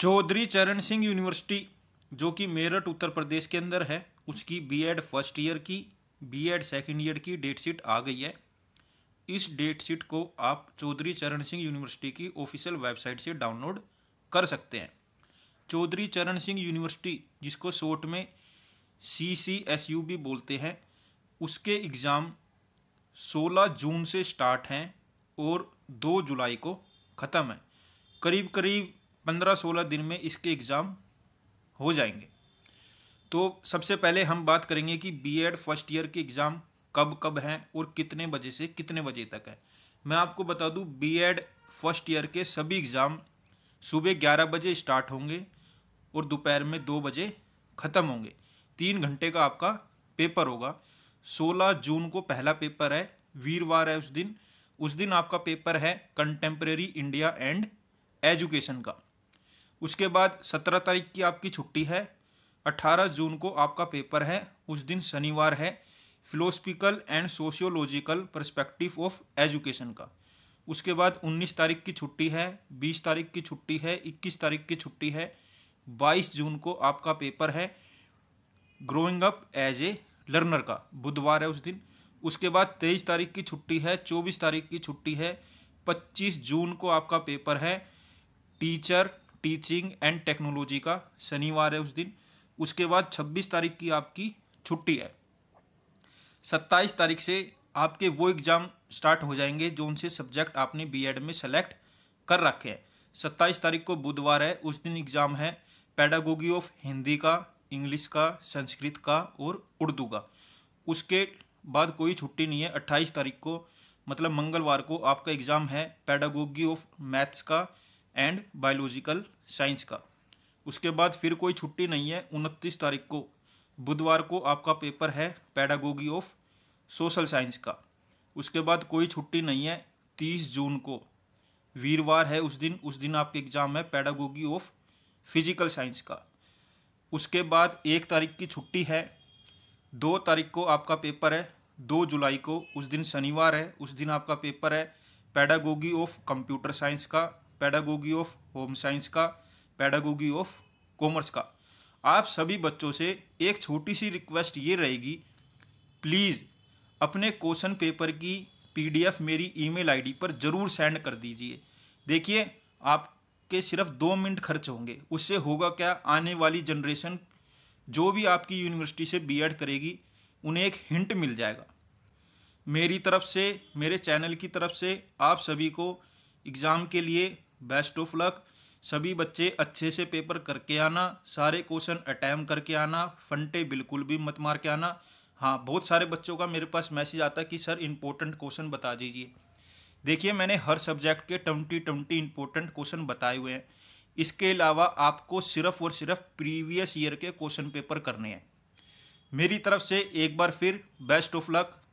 Chaudhary Charan Singh university जो कि मेरठ उत्तर प्रदेश के अंदर है उसकी बीएड फर्स्ट ईयर की बीएड सेकंड ईयर की डेट शीट आ गई है इस डेट शीट को आप चौधरी चरण सिंह यूनिवर्सिटी की ऑफिशियल वेबसाइट से डाउनलोड कर सकते हैं चौधरी चरण सिंह यूनिवर्सिटी जिसको शॉर्ट में सी सी एस यू भी बोलते हैं उसके एग्ज़ाम 16 जून से स्टार्ट हैं और 2 जुलाई को ख़त्म है करीब करीब पंद्रह सोलह दिन में इसके एग्ज़ाम हो जाएंगे तो सबसे पहले हम बात करेंगे कि बीएड फर्स्ट ईयर के एग्ज़ाम कब कब हैं और कितने बजे से कितने बजे तक है मैं आपको बता दूं बीएड फर्स्ट ईयर के सभी एग्ज़ाम सुबह ग्यारह बजे स्टार्ट होंगे और दोपहर में दो बजे ख़त्म होंगे तीन घंटे का आपका पेपर होगा सोलह जून को पहला पेपर है वीरवार है उस दिन उस दिन आपका पेपर है कंटेम्प्रेरी इंडिया एंड एजुकेशन का उसके बाद सत्रह तारीख की आपकी छुट्टी है अट्ठारह जून को आपका पेपर है उस दिन शनिवार है philosophical and sociological perspective of education का उसके बाद 19 तारीख की छुट्टी है 20 तारीख की छुट्टी है 21 तारीख की छुट्टी है 22 जून को आपका पेपर है growing up as a learner का बुधवार है उस दिन उसके बाद 23 तारीख की छुट्टी है 24 तारीख की छुट्टी है 25 जून को आपका पेपर है टीचर टीचिंग एंड टेक्नोलॉजी का शनिवार है उस दिन उसके बाद 26 तारीख की आपकी छुट्टी है 27 तारीख से आपके वो एग्ज़ाम स्टार्ट हो जाएंगे जो उनसे सब्जेक्ट आपने बीएड में सेलेक्ट कर रखे हैं 27 तारीख को बुधवार है उस दिन एग्ज़ाम है पैडागोगी ऑफ हिंदी का इंग्लिश का संस्कृत का और उर्दू का उसके बाद कोई छुट्टी नहीं है अट्ठाईस तारीख को मतलब मंगलवार को आपका एग्ज़ाम है पैडागोगी ऑफ मैथ्स का एंड बायोलॉजिकल साइंस का उसके बाद फिर कोई छुट्टी नहीं है उनतीस तारीख को बुधवार को आपका पेपर है पैडागोगी ऑफ सोशल साइंस का उसके बाद कोई छुट्टी नहीं है तीस जून को वीरवार है उस दिन उस दिन आपके एग्ज़ाम है पैडागोगी ऑफ फिजिकल साइंस का उसके बाद एक तारीख की छुट्टी है दो तारीख को आपका पेपर है दो जुलाई को उस दिन शनिवार है उस दिन आपका पेपर है पैडागोगी ऑफ कंप्यूटर साइंस का पैडागोगी ऑफ होम साइंस का पैडागोगी ऑफ कॉमर्स का आप सभी बच्चों से एक छोटी सी रिक्वेस्ट ये रहेगी प्लीज़ अपने क्वेश्चन पेपर की पीडीएफ मेरी ईमेल आईडी पर ज़रूर सेंड कर दीजिए देखिए आपके सिर्फ दो मिनट खर्च होंगे उससे होगा क्या आने वाली जनरेशन जो भी आपकी यूनिवर्सिटी से बीएड करेगी उन्हें एक हिंट मिल जाएगा मेरी तरफ से मेरे चैनल की तरफ से आप सभी को एग्ज़ाम के लिए बेस्ट ऑफ लक सभी बच्चे अच्छे से पेपर करके आना सारे क्वेश्चन अटैम करके आना फंटे बिल्कुल भी मत मार के आना हाँ बहुत सारे बच्चों का मेरे पास मैसेज आता है कि सर इंपॉर्टेंट क्वेश्चन बता दीजिए देखिए मैंने हर सब्जेक्ट के ट्वेंटी ट्वेंटी इंपॉर्टेंट क्वेश्चन बताए हुए हैं इसके अलावा आपको सिर्फ और सिर्फ प्रीवियस ईयर के क्वेश्चन पेपर करने हैं मेरी तरफ से एक बार फिर बेस्ट ऑफ लक